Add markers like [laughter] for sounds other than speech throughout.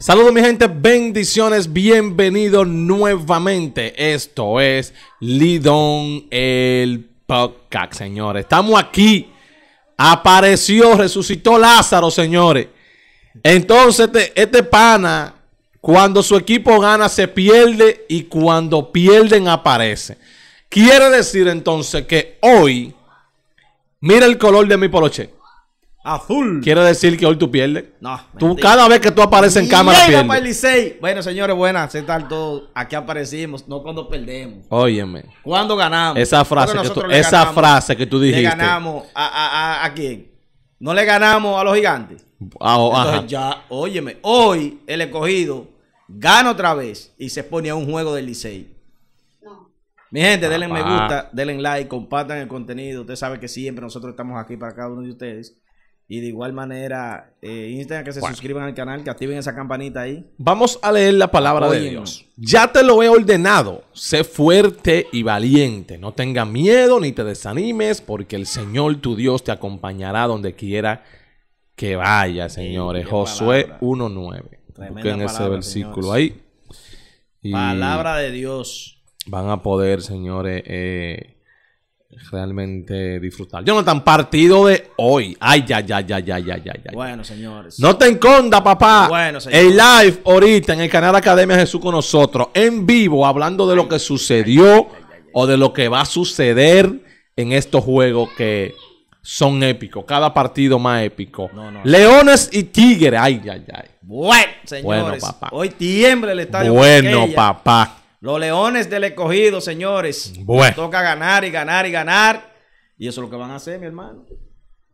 Saludos mi gente, bendiciones, bienvenido nuevamente. Esto es Lidón el podcast, señores. Estamos aquí. Apareció, resucitó Lázaro, señores. Entonces, este, este, pana, cuando su equipo gana, se pierde y cuando pierden, aparece. Quiere decir entonces que hoy, mira el color de mi poloche. Azul. Quiere decir que hoy tú pierdes. No. Tú, cada vez que tú apareces en cámara pierdes. Pues, bueno, señores, buenas. ¿Qué tal todo? Aquí aparecimos, no cuando perdemos. Óyeme. Cuando ganamos. Esa frase, que tú, esa frase que tú dijiste. Le ganamos a, a quién? No le ganamos a los gigantes. Ah, oh, ya, óyeme, hoy el escogido gana otra vez y se pone a un juego del Licey. Mi gente, denle me gusta, denle like, compartan el contenido. Usted sabe que siempre nosotros estamos aquí para cada uno de ustedes. Y de igual manera, eh, a que se suscriban al canal, que activen esa campanita ahí. Vamos a leer la palabra de Dios. Ya te lo he ordenado. Sé fuerte y valiente. No tengas miedo ni te desanimes, porque el Señor tu Dios te acompañará donde quiera que vaya, señores. Josué 1.9. En ese versículo ahí. palabra de Dios. Van a poder, señores, eh, realmente disfrutar. Jonathan, partido de hoy. Ay, ya, ya, ya, ya, ya, ya, ya. Bueno, señores. No te enconda, papá. Bueno, señores. El live ahorita en el canal Academia Jesús con nosotros, en vivo, hablando de lo que sucedió o de lo que va a suceder en estos juegos que son épicos. Cada partido más épico. Leones y Tigres. Ay, ay, ay. Bueno, señores. Hoy tiembla el estadio. Bueno, papá. Los Leones del Escogido, señores. Bueno. toca ganar y ganar y ganar. Y eso es lo que van a hacer, mi hermano.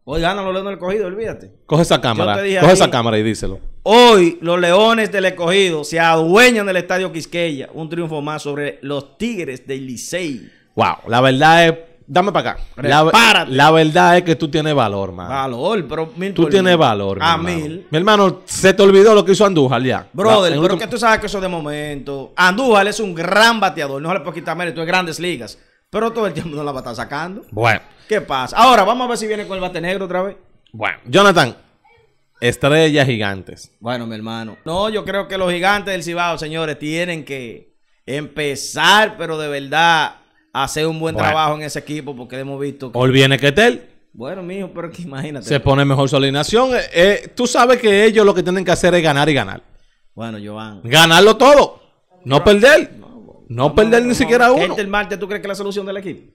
Hoy ganan los Leones del Escogido, olvídate. Coge esa cámara. Coge esa cámara y díselo. Hoy los Leones del Escogido se adueñan del Estadio Quisqueya. Un triunfo más sobre los Tigres del Licey. Wow, la verdad es Dame para acá. La, la verdad es que tú tienes valor, man. Valor, pero mil Tú tienes valor, A mi ah, mil. Mi hermano, se te olvidó lo que hizo Andújar ya. Brother, que tú sabes que eso de momento. Andújar es un gran bateador. No le puedo quitar mérito de grandes ligas. Pero todo el tiempo no la va a estar sacando. Bueno, ¿Qué pasa? Ahora, vamos a ver si viene con el bate negro otra vez. bueno. Jonathan, estrellas gigantes. Bueno, mi hermano. No, yo creo que los gigantes del Cibao, señores, tienen que empezar, pero de verdad, hacer un buen trabajo en ese equipo porque hemos visto que... Olviene Ketel. Bueno, mijo, pero que imagínate. Se pone mejor su alineación. Eh, eh, tú sabes que ellos lo que tienen que hacer es ganar y ganar. Bueno, Joan. Ganarlo todo. No perder. No, perder ni siquiera uno. el martes tú crees que es la solución del equipo?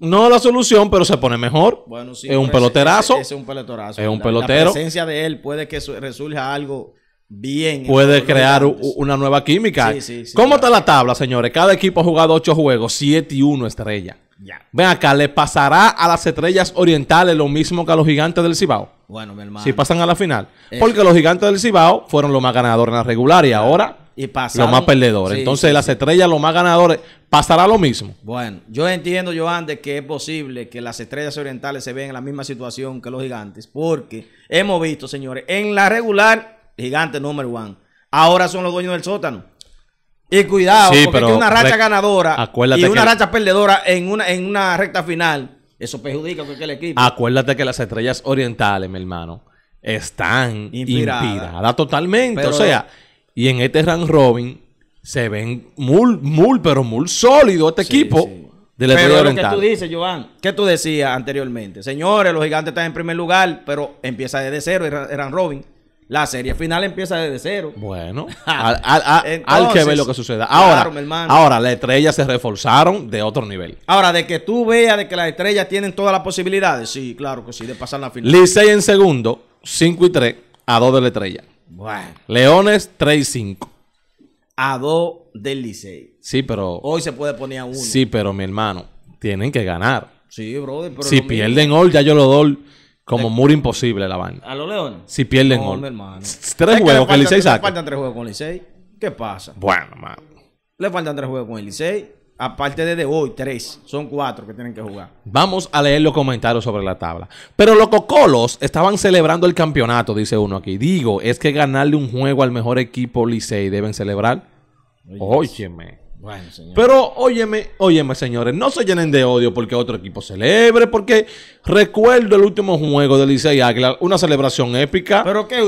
No la solución, pero se pone mejor. Bueno, sí, es un peloterazo. Es, un peloterazo. Es un pelotero. La presencia de él puede que resurja algo bien. Puede crear una nueva química. ¿Cómo está la tabla, señores? Cada equipo ha jugado 8 juegos, 7 y 1 estrella. Ya. Ven acá, ¿le pasará a las estrellas orientales lo mismo que a los gigantes del Cibao? Bueno, mi hermano. Si pasan a la final. Eh. Porque los gigantes del Cibao fueron los más ganadores en la regular y ahora y pasan los más perdedores. Entonces, las estrellas, los más ganadores, pasará lo mismo. Bueno, yo entiendo, Joan, que es posible que las estrellas orientales se vean en la misma situación que los gigantes, porque hemos visto, señores, en la regular Gigante número uno. Ahora son los dueños del sótano. Y cuidado, porque una racha ganadora y una racha perdedora en una, en una recta final, eso perjudica a cualquier equipo. Acuérdate que las estrellas orientales, mi hermano, están inspiradas, totalmente. o sea, y en este round robin se ven muy, muy, pero muy sólido este equipo. Sí. De la pero que tú dices, Joan, ¿qué tú decías anteriormente? Señores, los gigantes están en primer lugar, pero empieza desde cero el round robin. La serie final empieza desde cero. Bueno, [laughs] al, que ver lo que suceda. Ahora, ahora, las estrellas se reforzaron de otro nivel. Ahora, de que tú veas de que las estrellas tienen todas las posibilidades, sí, claro que sí, de pasar la final. Licey en segundo, 5 y 3, a 2 de la estrella. Bueno. Leones, 3 y 5. A 2 del Licey. Sí, pero. Hoy se puede poner a 1. Sí, pero mi hermano, tienen que ganar. Sí, brother. Pero si pierden hoy, ya yo lo doy como muro imposible la banda. ¿A los Leones? Si pierden gol. Tres juegos con el Licey saca. Le faltan tres juegos con Licey. ¿Qué pasa? Bueno, Le faltan tres juegos con el Licey. Aparte de, de hoy, tres. Son cuatro que tienen que jugar. Vamos a leer los comentarios sobre la tabla. Pero los cocolos estaban celebrando el campeonato, dice uno aquí. Digo, es que ganarle un juego al mejor equipo Licey deben celebrar. Óyeme. Pero óyeme, óyeme, señores, no se llenen de odio porque otro equipo celebre, porque recuerdo el último juego del Licey Águila, una celebración épica,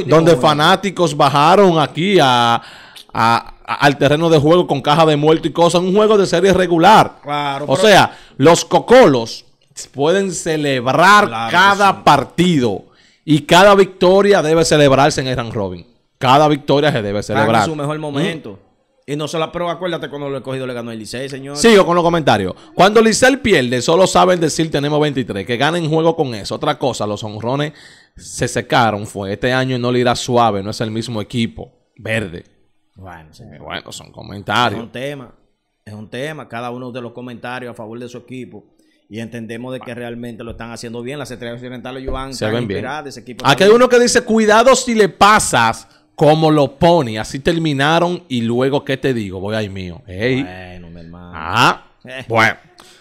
donde fanáticos bajaron aquí a, al terreno de juego con caja de muerto y cosas, un juego de serie regular. O sea, los cocolos pueden celebrar cada partido y cada victoria debe celebrarse en el Robin. Cada victoria se debe celebrar. en su mejor momento. Mm. Y no se la prueba, acuérdate cuando lo he cogido le ganó el Licey, señor. Sigo con los comentarios. Cuando Licey pierde, solo saben decir tenemos 23, que ganen juego con eso. Otra cosa, los honrones se secaron, fue este año no le irá suave, no es el mismo equipo. Verde. Bueno, bueno son comentarios. Es un tema, es un tema, cada uno de los comentarios a favor de su equipo. Y entendemos de que realmente lo están haciendo bien. Las estrellas occidentales Joan, se ven bien. Aquí hay uno que dice, cuidado si le pasas como lo pone. Así terminaron y luego, ¿qué te digo? Voy ahí mío. Bueno, mi hermano. Ah, eh. bueno.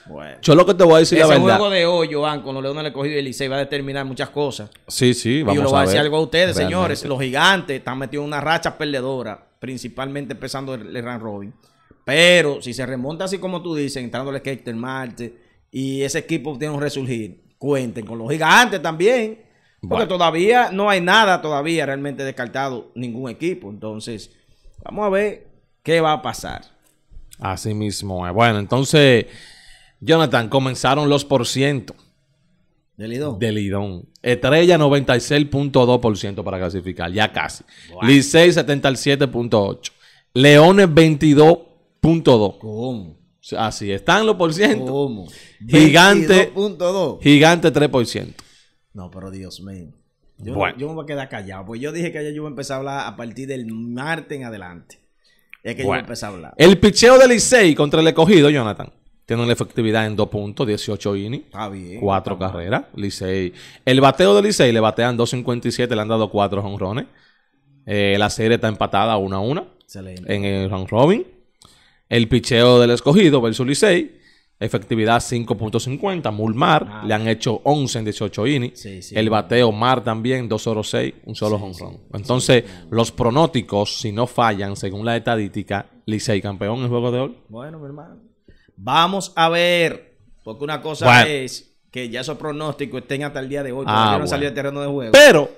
bueno. Yo lo que te voy a decir la verdad. juego de hoy, Joan, con los Leones le cogido y el va a determinar muchas cosas. Sí, sí, vamos a ver. Y yo lo voy a, decir algo a ustedes, señores. Los gigantes están metidos en una racha perdedora, principalmente empezando el, Gran Robin. Pero si se remonta así como tú dices, entrándole el Marte y ese equipo tiene un resurgir, cuenten con los gigantes también. Porque todavía no hay nada todavía realmente descartado, ningún equipo. Entonces, vamos a ver qué va a pasar. Así mismo. Bueno, entonces, Jonathan, comenzaron los por ciento. De Lidón. Estrella 96.2% para clasificar, ya casi. Licey 77.8. Leones 22.2. ¿Cómo? Así, están los por ciento. ¿Cómo? Gigante. 22.2. Gigante 3%. No, pero Dios mío. Yo, me voy a quedar callado, pues yo dije que ayer yo voy a empezar a hablar a partir del martes en adelante. Es que yo voy a empezar a hablar. El picheo de Licey contra el escogido, Jonathan. Tiene una efectividad en 2 puntos, 18 innings, Está bien, 4 carreras. Licey. El bateo de Licey le batean 2.57, le han dado 4 jonrones. Eh, la serie está empatada 1 a 1 Excelente. en el round robin. El picheo del escogido versus Licey Efectividad 5.50. Mulmar ah. le han hecho 11 en 18 innings. el bateo Mar también 2-0-6, un solo sí, honrón. Entonces, los pronósticos, si no fallan, según la estadística, Licey campeón en el juego de hoy. Bueno, mi hermano. Vamos a ver, porque una cosa es que ya esos pronósticos estén hasta el día de hoy, porque ah, no salió al terreno de juego. Pero,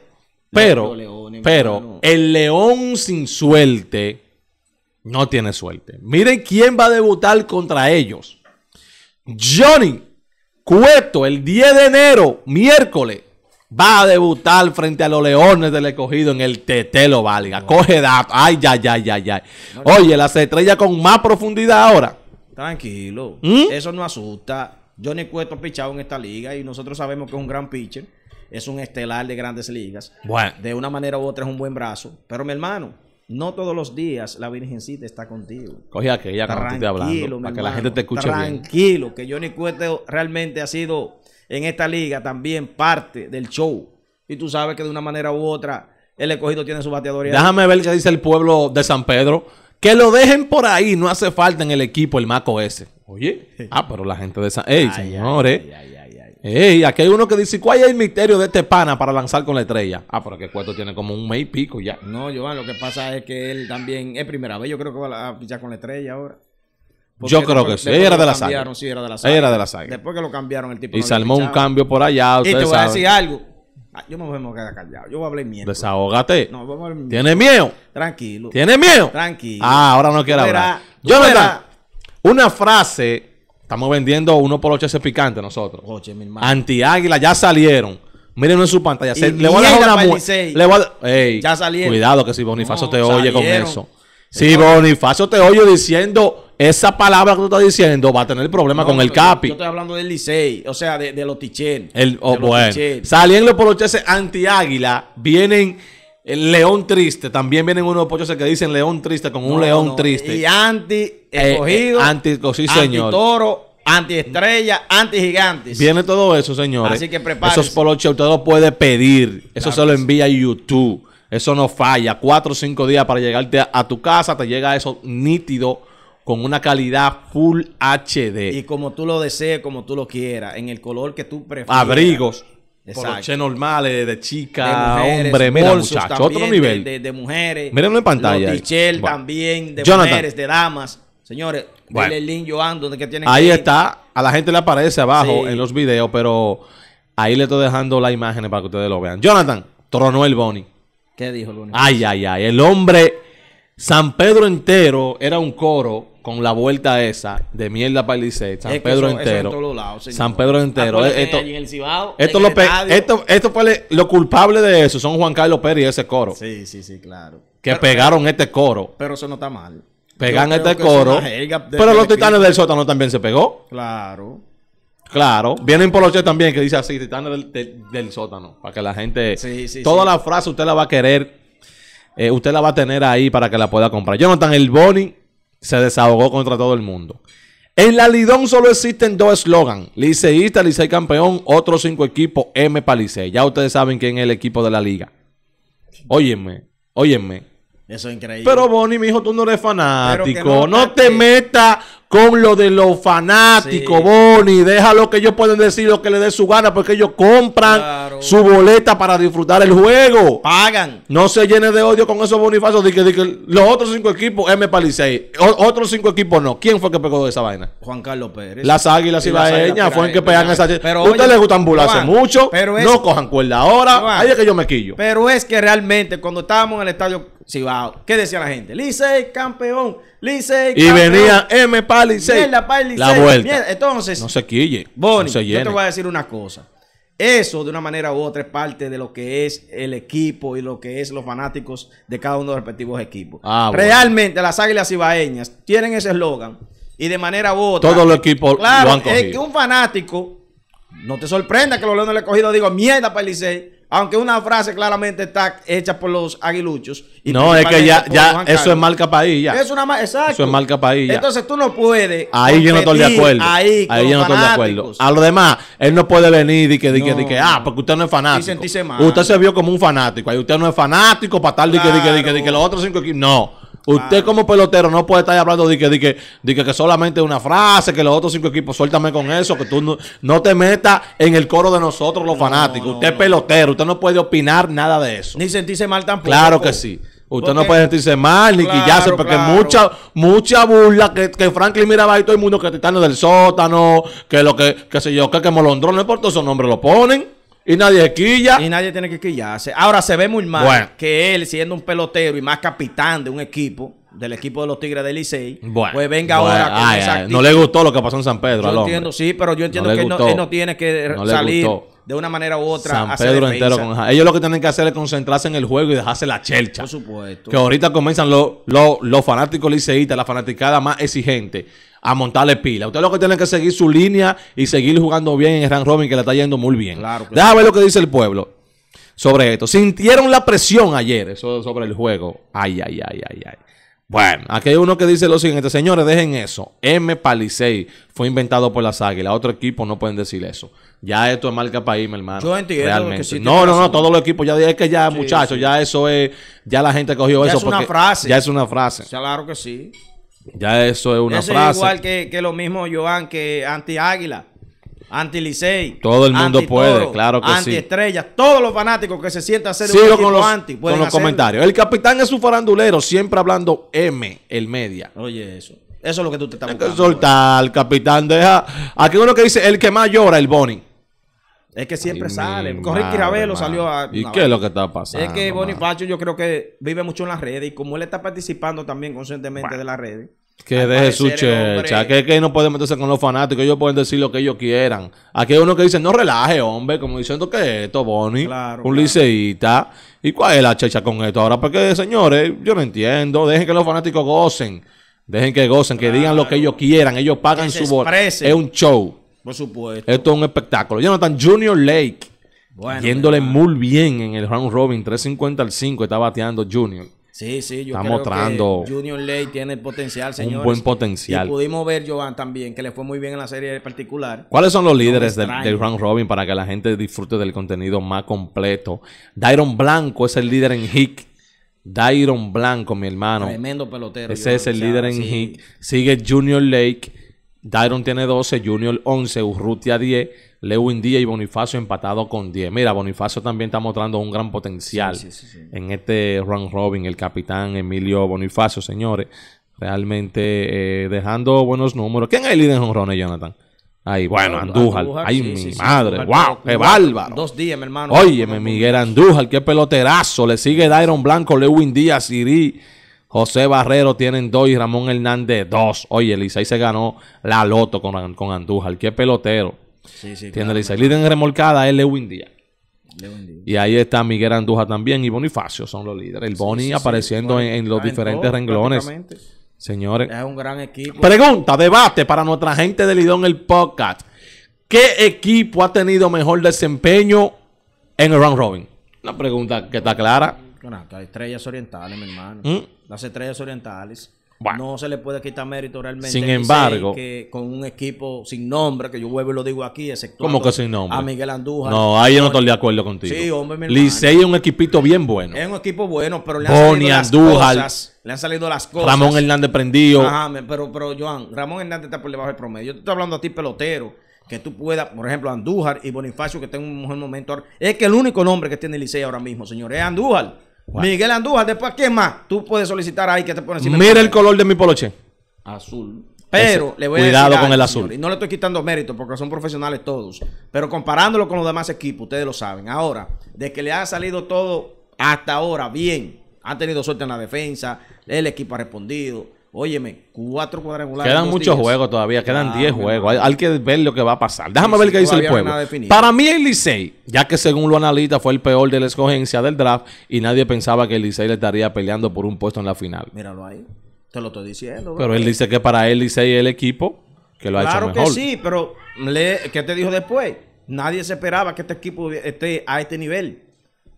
pero, pero, el león sin suerte no tiene suerte. Miren quién va a debutar contra ellos. Johnny Cueto el 10 de enero, miércoles, va a debutar frente a los Leones del Escogido en el Tetelo Valga. Coge datos. Ay, ya, ya, ya, ya. Oye, las estrellas con más profundidad ahora. Tranquilo. ¿Mm? Eso no asusta. Johnny Cueto ha pichado en esta liga y nosotros sabemos que es un gran pitcher. Es un estelar de grandes ligas. De una manera u otra es un buen brazo. Pero mi hermano, no todos los días la Virgencita está contigo. Coge aquella cuando tú te hablando, para que la gente te escuche tranquilo, que Johnny Cueto realmente ha sido en esta liga también parte del show. Y tú sabes que de una manera u otra el escogido tiene su bateadoría. Déjame ver qué dice el pueblo de San Pedro. Que lo dejen por ahí, no hace falta en el equipo el maco ese. Oye, ah, pero la gente de San... ¡Ey, ay, señores! Ey, aquí hay uno que dice, ¿cuál es el misterio de este pana para lanzar con la estrella? Ah, pero que Cueto tiene como un mes y pico ya. No, Joan, lo que pasa es que él también es primera vez. Yo creo que va a fichar con la estrella ahora. yo creo que sí. Era de la saga. era de la saga. Después que lo cambiaron el tipo. Y no se armó un cambio por allá. Y te voy a decir algo. Ah, yo me voy a quedar callado. Yo voy a hablar miedo. Desahógate. No, vamos a hablar miedo. ¿Tiene miedo? Tranquilo. ¿Tiene miedo? Tranquilo. Ah, ahora no quiero hablar. Yo no Una frase Estamos vendiendo uno por ocho ese picante nosotros. anti águila ya salieron. Mírenlo en su pantalla. Se, le voy a dar una ya salieron. Cuidado que si Bonifacio te oye con eso. Si Bonifacio te oye diciendo esa palabra que tú estás diciendo, va a tener problemas con el Capi. Yo estoy hablando del Licey, o sea, de, los Tichen. El, oh, bueno. Saliendo por los anti-águila, vienen el león triste. También vienen unos pochos que dicen león triste con un león triste. Y anti eh, eh, escogido. anti, oh, sí, señor. Anti toro. Anti gigantes. Viene todo eso, señores. Así que por Esos que usted lo puede pedir. Eso se lo envía a YouTube. Eso no falla. Cuatro o cinco días para llegarte a, a tu casa. Te llega eso nítido con una calidad full HD. Y como tú lo desees, como tú lo quieras, en el color que tú prefieras. Abrigos, noche normales, de chicas, hombre, mira, muchachos, otro nivel. De, mujeres. en pantalla. también, de mujeres, de damas. Señores, el link, Joan, que Ahí está. A la gente le aparece abajo en los videos, pero ahí le estoy dejando las imágenes para que ustedes lo vean. Jonathan, tronó el Bonnie. ¿Qué dijo el Bonnie? Ay, ay, ay. El hombre San Pedro entero era un coro con la vuelta esa de mierda para el San, Pedro entero, San Pedro entero. Esto, esto, esto fue lo culpable de eso son Juan Carlos Pérez y ese coro. Sí, sí, sí, claro. Que pegaron este coro. Pero eso no está mal. Pegan este coro. Pero los titanes del sótano también se pegó. Claro. Claro. Vienen Poloche también que dice así, titanes del, sótano. Para que la gente... sí, toda la frase usted la va a querer eh, usted la va a tener ahí para que la pueda comprar. Jonathan, el Boni se desahogó contra todo el mundo. En la Lidón solo existen dos eslogans: Liceísta, Licey Campeón, otros cinco equipos, M Palice. Ya ustedes saben quién es el equipo de la liga. Óyeme, óyeme. Eso es increíble. Pero Bonnie, mi hijo, tú no eres fanático. no, te metas con lo de los fanáticos, boni Deja Déjalo que ellos pueden decir lo que les dé su gana porque ellos compran su boleta para disfrutar el juego. Pagan. No se llene de odio con esos bonifazos que, los otros cinco equipos, M Licey. otros cinco equipos no. ¿Quién fue que pegó esa vaina? Juan Carlos Pérez. Las águilas y las Fue fueron que pegan esa pero Ustedes les gustan burlarse mucho. no cojan cuerda ahora. ahí es que yo me quillo. Pero es que realmente cuando estábamos en el estadio Cibao, ¿qué decía la gente? Licey, campeón. Y venía M para Licey. La vuelta. Entonces. No se quille. Bonnie, yo te voy a decir una cosa. Eso, de una manera u otra, es parte de lo que es el equipo y lo que es los fanáticos de cada uno de los respectivos equipos. Ah, Realmente, las Águilas Ibaeñas tienen ese eslogan y de manera u otra. Todos los equipos claro, lo Es que un fanático, no te sorprenda que los Leones le he cogido, digo, mierda para aunque una frase claramente está hecha por los aguiluchos. no, es que ya, ya eso es marca país. Ya. Es una exacto. Eso es marca país. Ya. Entonces tú no puedes. Ahí yo no estoy de acuerdo. Ahí, yo no estoy de acuerdo. A lo demás, él no puede venir y que, di que, di que, ah, porque usted no es fanático. Y mal. Usted se vio como un fanático. Ahí usted no es fanático para tal, di que, di que, di que, que los otros cinco equipos. No. Usted como pelotero no puede estar hablando de que, de que, que, solamente una frase, que los otros cinco equipos, suéltame con eso, que tú no, te metas en el coro de nosotros los fanáticos. usted es pelotero, usted no puede opinar nada de eso. Ni sentirse mal tampoco. Claro que sí. Usted no puede sentirse mal, ni quillarse, porque mucha, mucha burla que, Franklin miraba y todo el mundo que titanes del sótano, que lo que, que sé yo, que, que molondrón, no importa su nombre, lo ponen. Y nadie quilla. Y nadie tiene que quillarse. Ahora se ve muy mal que él, siendo un pelotero y más capitán de un equipo, del equipo de los Tigres del Licey, pues venga ahora con No le gustó lo que pasó en San Pedro. Yo entiendo, sí, pero yo entiendo que él no, tiene que salir de una manera u otra. San Pedro entero Ellos lo que tienen que hacer es concentrarse en el juego y dejarse la chelcha. Por supuesto. Que ahorita comienzan los, los, los fanáticos liceístas, la fanaticada más exigente a montarle pila. Ustedes lo que tienen que seguir su línea y seguir jugando bien en el Rand robin que le está yendo muy bien. Claro ver lo que dice el pueblo sobre esto. Sintieron la presión ayer sobre el juego. Ay, ay, ay, ay, ay. Bueno, aquí hay uno que dice lo siguiente, señores, dejen eso. M Palisei fue inventado por las Águilas. Otro equipo no pueden decir eso. Ya esto es marca país, mi hermano. realmente. no, no, no, todos los equipos ya es que ya, muchachos, ya eso es ya la gente cogió ya eso es una frase. Ya es una frase. Claro que sí. Ya eso es una frase. Es igual que, lo mismo, Joan, que anti-águila, anti-licey. Todo el mundo puede, claro que anti -estrellas, Todos los fanáticos que se sientan hacer un equipo con los, anti los comentarios. El capitán es un farandulero, siempre hablando M, el media. Oye, eso. Eso es lo que tú te estás buscando. Soltar, capitán, deja. Aquí uno que dice, el que más llora, el Bonnie. Es que siempre sale. Corre salió a. ¿Y qué es lo que está pasando? Es que Pacho yo creo que vive mucho en las redes y como él está participando también conscientemente de las redes. Que deje su checha, que, que no puede meterse con los fanáticos, ellos pueden decir lo que ellos quieran. Aquí hay uno que dice, no relaje, hombre, como diciendo que esto, Bonnie, un liceíta, ¿Y cuál es la checha con esto ahora? Porque, señores, yo no entiendo, dejen que los fanáticos gocen, dejen que gocen, que digan lo que ellos quieran, ellos pagan su bolsa, Es un show. Por supuesto. Esto es un espectáculo. Jonathan Junior Lake. Bueno, yéndole muy bien en el round robin. 350 al 5 está bateando Junior. Sí, sí, yo Está mostrando Junior Lake tiene potencial, señor. Un buen potencial. Y pudimos ver Jovan también, que le fue muy bien en la serie particular. ¿Cuáles son los líderes del, del, robin para que la gente disfrute del contenido más completo? Dairon Blanco es el líder en Hick Dairon Blanco, mi hermano. Tremendo pelotero. Ese es el líder en Sigue Junior Lake. Dairon tiene 12, Junior 11, Urrutia 10, Lewin Díaz y Bonifacio empatado con 10. Mira, Bonifacio también está mostrando un gran potencial en este run robin, el capitán Emilio Bonifacio, señores. Realmente eh, dejando buenos números. ¿Quién es el líder en y eh, Jonathan? Ahí, bueno, Andújar. Ay, mi madre. wow, qué bárbaro. Dos días, mi hermano. Óyeme, Miguel Andújar, qué peloterazo. Le sigue Dairon Blanco, Lewin Díaz, Siri. José Barrero tienen dos y Ramón Hernández dos. Oye, y se ganó la loto con, con Andújar. Qué pelotero. Sí, tiene claro, Licey. Líder en remolcada es Lewin Díaz. Y ahí está Miguel Andújar también y Bonifacio son los líderes. El Boni apareciendo en, los diferentes renglones. Señores. Es un gran equipo. Pregunta, debate para nuestra gente de Lidón el podcast. ¿Qué equipo ha tenido mejor desempeño en el round robin? Una pregunta que está clara que estrellas orientales, mi hermano. Mm. Las estrellas orientales. No se le puede quitar mérito realmente. Sin embargo, con un equipo sin nombre, que yo vuelvo y lo digo aquí, excepto ¿Cómo que sin nombre? A Miguel Andújar. No, ahí yo no estoy de acuerdo contigo. Sí, hombre, mi Licey es un equipito bien bueno. Es un equipo bueno, pero le han salido las cosas. Le han salido las cosas. Ramón Hernández prendido. pero, pero Joan, Ramón Hernández está por debajo del promedio. Yo te estoy hablando a ti, pelotero que tú puedas, por ejemplo, Andújar y Bonifacio, que tengo un mejor momento. Es que el único nombre que tiene Licey ahora mismo, señor es Andújar. Miguel Andújar, después, ¿qué más? Tú puedes solicitar ahí que te pones. Mira el color de mi poloche. Azul. Pero le voy cuidado a decir, con el azul. y no le estoy quitando mérito porque son profesionales todos. Pero comparándolo con los demás equipos, ustedes lo saben. Ahora, de que le ha salido todo hasta ahora bien. Ha tenido suerte en la defensa, el equipo ha respondido. Óyeme, cuatro cuadrangulares. Quedan muchos juegos todavía, quedan diez juegos. Hay, que ver lo que va a pasar. Déjame ver qué dice el pueblo. Para mí, el Licey, ya que según lo analista fue el peor de la escogencia del draft y nadie pensaba que el Licey le estaría peleando por un puesto en la final. Míralo ahí. Te lo estoy diciendo. Pero él dice que para él Licey es el equipo que lo ha hecho mejor. Claro que sí, pero ¿qué te dijo después? Nadie se esperaba que este equipo esté a este nivel.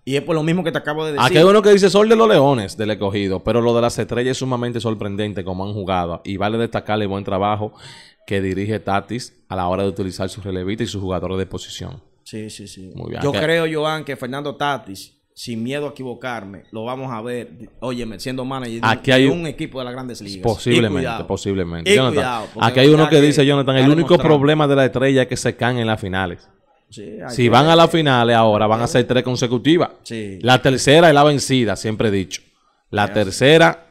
Y es por lo mismo que te acabo de decir. Aquí hay uno que dice Sol de los Leones del escogido, pero lo de las estrellas es sumamente sorprendente como han jugado. Y vale destacar el buen trabajo que dirige Tatis a la hora de utilizar sus relevistas y sus jugadores de posición. Sí, sí, sí. Yo creo, Joan, que Fernando Tatis, sin miedo a equivocarme, lo vamos a ver, óyeme, siendo manager de un equipo de las grandes ligas. Posiblemente, posiblemente. aquí hay uno que, que dice, Jonathan, el único problema de la estrella es que se caen en las finales si van a las finales ahora, van a ser tres consecutivas. La tercera es la vencida, siempre he dicho. La tercera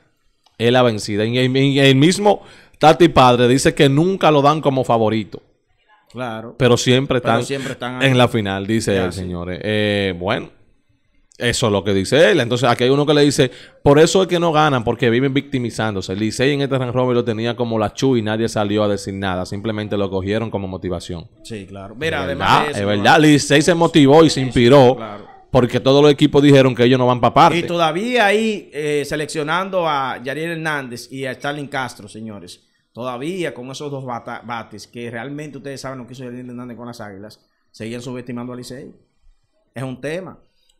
es la vencida. Y el, mismo Tati Padre dice que nunca lo dan como favorito. Claro. Pero siempre están, en la final, dice el señor. Eh, bueno. Eso es lo que dice él. Entonces, aquí hay uno que le dice, por eso es que no ganan, porque viven victimizándose. Licey en este Range Rover lo tenía como la chu y nadie salió a decir nada. Simplemente lo cogieron como motivación. Sí, claro. Mira, además Es verdad, Licey se motivó y se inspiró. Porque todos los equipos dijeron que ellos no van para parte. Y todavía ahí eh, seleccionando a Yariel Hernández y a Stalin Castro, señores. Todavía con esos dos bates que realmente ustedes saben lo que hizo Yariel Hernández con las Águilas. Seguían subestimando a Licey. Es un tema.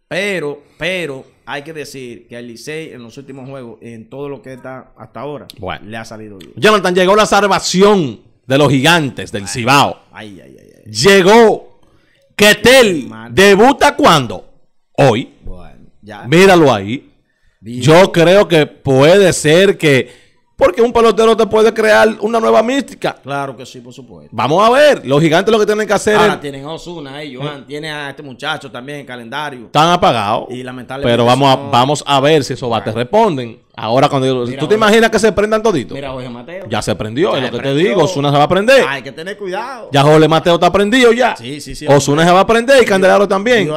Pero, pero hay que decir que el Licey en los últimos juegos, en todo lo que está hasta ahora, le ha salido bien. Jonathan, llegó la salvación de los gigantes del Cibao. Ay, ay, llegó. Ketel debuta cuando? Hoy. Míralo ahí. Yo creo que puede ser que porque un pelotero te puede crear una nueva mística. Claro que sí, por supuesto. Vamos a ver. Los gigantes lo que tienen que hacer Ahora tienen a Osuna, ahí, eh, Joan. Eh. Tiene a este muchacho también en calendario. Están apagados. Y Pero vamos a, vamos a ver si esos bates responden. Ahora cuando... ¿Tú te imaginas que se prendan toditos? Mira, Jorge Mateo. Ya se prendió, es lo que te digo. Osuna se va a prender. Hay que tener cuidado. Ya Jorge Mateo está prendido ya. Sí, sí, sí. Osuna se va a prender y Candelaro también.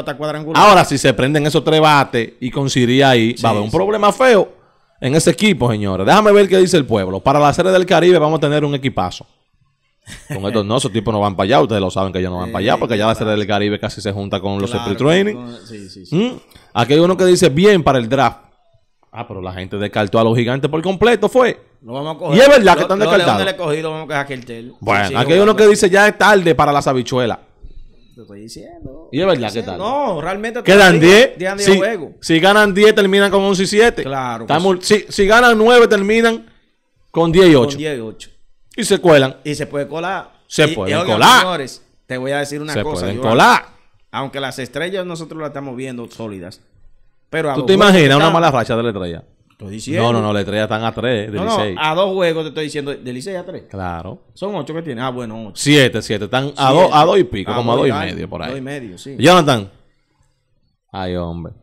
Ahora, si se prenden esos tres bates y con ahí, va a haber un problema feo en ese equipo, señores. Déjame ver qué dice el pueblo. Para la serie del Caribe vamos a tener un equipazo. Con estos no, esos tipos no van para allá. Ustedes lo saben que ellos no van para allá porque ya la serie del Caribe casi se junta con los Super training. Sí, ¿Mm? Aquí hay uno que dice bien para el draft. Ah, pero la gente descartó a los gigantes por completo, fue. No vamos a coger. Y es verdad que están descartados. Bueno, aquí hay uno que dice ya es tarde para las habichuelas. Te estoy diciendo. ¿Y es verdad que tal? No, realmente. Quedan 10. Pues. Si, si, ganan 10, terminan con 11 y 7. Claro. si, ganan 9, terminan con 10 y 8. Con 10 y se cuelan. Y se puede colar. Se puede colar. Señores, te voy a decir una se cosa. Se pueden colar. Aunque las estrellas nosotros las estamos viendo sólidas. Pero ¿Tú te imaginas una mala racha de la estrella? No, no, no, le traía están a tres no, a dos juegos te estoy diciendo, de Licey a tres. Claro. Son ocho que tiene. Ah, bueno, ocho. Siete, siete. Están a dos a dos y pico, ah, como a dos y medio por ahí. Dos y medio, sí. Jonathan. Ay, hombre.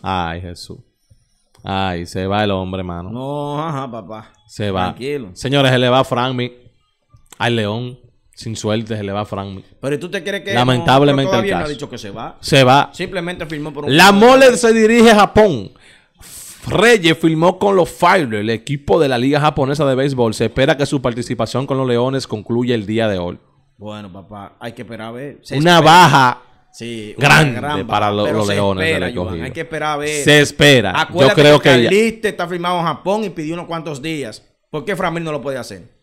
Ay, Jesús. Ay, se va el hombre, mano. No, ajá, papá. Se va. Tranquilo. Señores, se le va Franmi al León. Sin suerte se le va Frank. Pero tú te crees que lamentablemente el caso. No ha dicho que se va. Se va. Simplemente firmó por un La Mole se dirige a Japón Reyes firmó con los Fire, el equipo de la Liga Japonesa de Béisbol. Se espera que su participación con los Leones concluya el día de hoy. Bueno, papá, hay que esperar a ver. una baja grande para los, Leones Hay que esperar a ver. Se espera. Yo creo que, Carliste está firmado en Japón y pidió unos cuantos días. ¿Por qué Framil no lo puede hacer?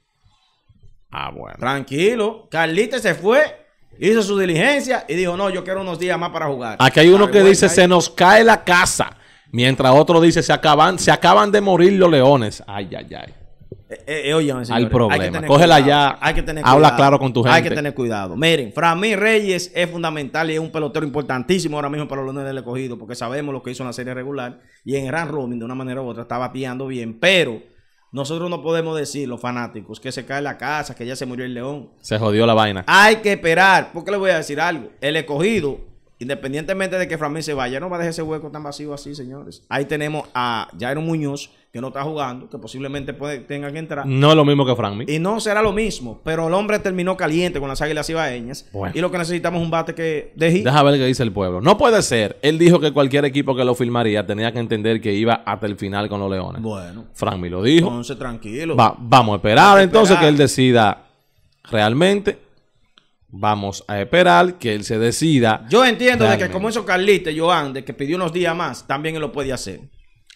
Ah, bueno. Tranquilo. Carliste se fue hizo su diligencia y dijo, no, yo quiero unos días más para jugar. Aquí hay uno que dice, se nos cae la casa. Mientras otro dice, se acaban, se acaban de morir los leones. Ay, ay, ay. problema. Cógela ya. Hay que tener habla claro con tu gente. Hay que tener cuidado. Miren, para Reyes es fundamental y es un pelotero importantísimo ahora mismo para los leones del escogido, porque sabemos lo que hizo en la serie regular y en Grand Roaming de una manera u otra Estaba bateando bien, pero nosotros no podemos decir, los fanáticos, que se cae la casa, que ya se murió el león. Se jodió la vaina. Hay que esperar, porque le voy a decir algo. El escogido Independientemente de que Franmi se vaya, no va a dejar ese hueco tan vacío así, señores. Ahí tenemos a Jairo Muñoz, que no está jugando, que posiblemente puede, tenga que entrar. No es lo mismo que Franmi Y no será lo mismo, pero el hombre terminó caliente con las águilas ibaeñas. Y lo que necesitamos es un bate que deje. Deja ver qué dice el pueblo. No puede ser. Él dijo que cualquier equipo que lo firmaría tenía que entender que iba hasta el final con los Leones. Bueno. Franmi lo dijo. Entonces, tranquilo. vamos a esperar entonces que él decida realmente Vamos a esperar que él se decida. Yo entiendo de que como hizo Carlita, Joan, de que pidió unos días más, también él lo puede hacer.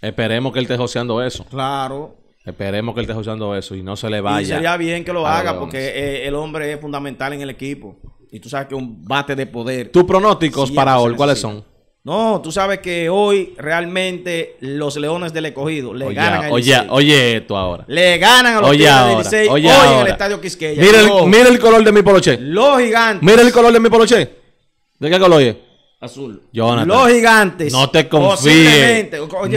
Esperemos que él esté joseando eso. Claro. Esperemos que él esté joseando eso y no se le vaya. Y sería bien que lo haga porque eh, el hombre es fundamental en el equipo. Y tú sabes que un bate de poder. ¿Tus pronósticos para hoy cuáles son? No, tú sabes que hoy realmente los Leones del Escogido le ganan a Oye, oye esto ahora. Le ganan a los oye Licey oye hoy en el Estadio Quisqueya. Mira el, color de mi poloche. Los gigantes. Mira el color de mi poloche. ¿De qué color es? Azul. Jonathan. Los gigantes. No te confíes.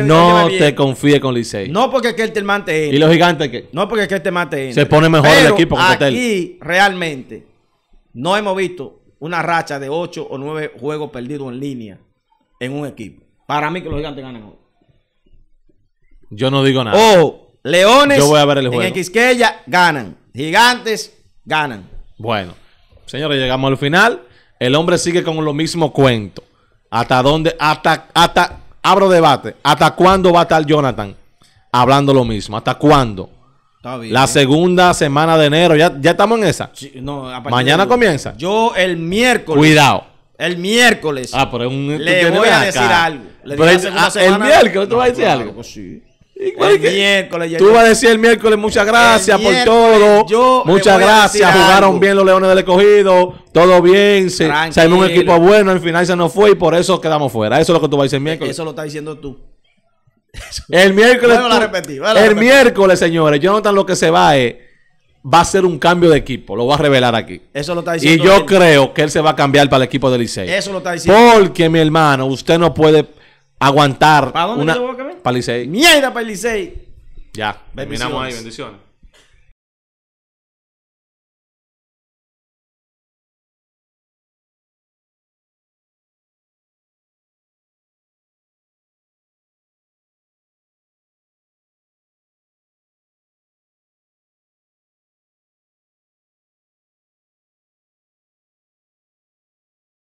no te confíes con Licey. No porque él te él. ¿Y los gigantes qué? No porque Kelterman te él. Se pone mejor el equipo con aquí, realmente, no hemos visto una racha de 8 o 9 juegos perdidos en línea en un equipo. Para mí que los gigantes ganan hoy. Yo no digo nada. Ojo, Leones Yo voy a ver el juego. en Quisqueya ganan. Gigantes ganan. Bueno, señores, llegamos al final. El hombre sigue con lo mismo cuento. ¿Hasta dónde? Hasta, hasta, abro debate. ¿Hasta cuándo va a estar Jonathan hablando lo mismo? ¿Hasta cuándo? La segunda semana de enero. ¿Ya, ya estamos en esa? Mañana comienza. Yo el miércoles. Cuidado. El miércoles. Ah, pero es un. Le voy a decir algo. el ah, miércoles tú vas a decir algo. El miércoles Tú vas a decir el miércoles muchas gracias por todo. muchas gracias. Jugaron bien los Leones del Escogido. Todo bien. Se, salimos un equipo bueno. Al final se nos fue y por eso quedamos fuera. Eso es lo que tú vas a decir el miércoles. Eso lo está diciendo tú. el miércoles. el miércoles, señores. Yo notan lo que se va es va a ser un cambio de equipo. Lo va a revelar aquí. Eso lo está diciendo. Y yo creo que él se va a cambiar para el equipo de Licey. Eso lo está diciendo. Porque, mi hermano, usted no puede aguantar. ¿Para dónde una... te voy a cambiar? Para Licey. Mierda para Licey. Ya. Terminamos ahí. Bendiciones.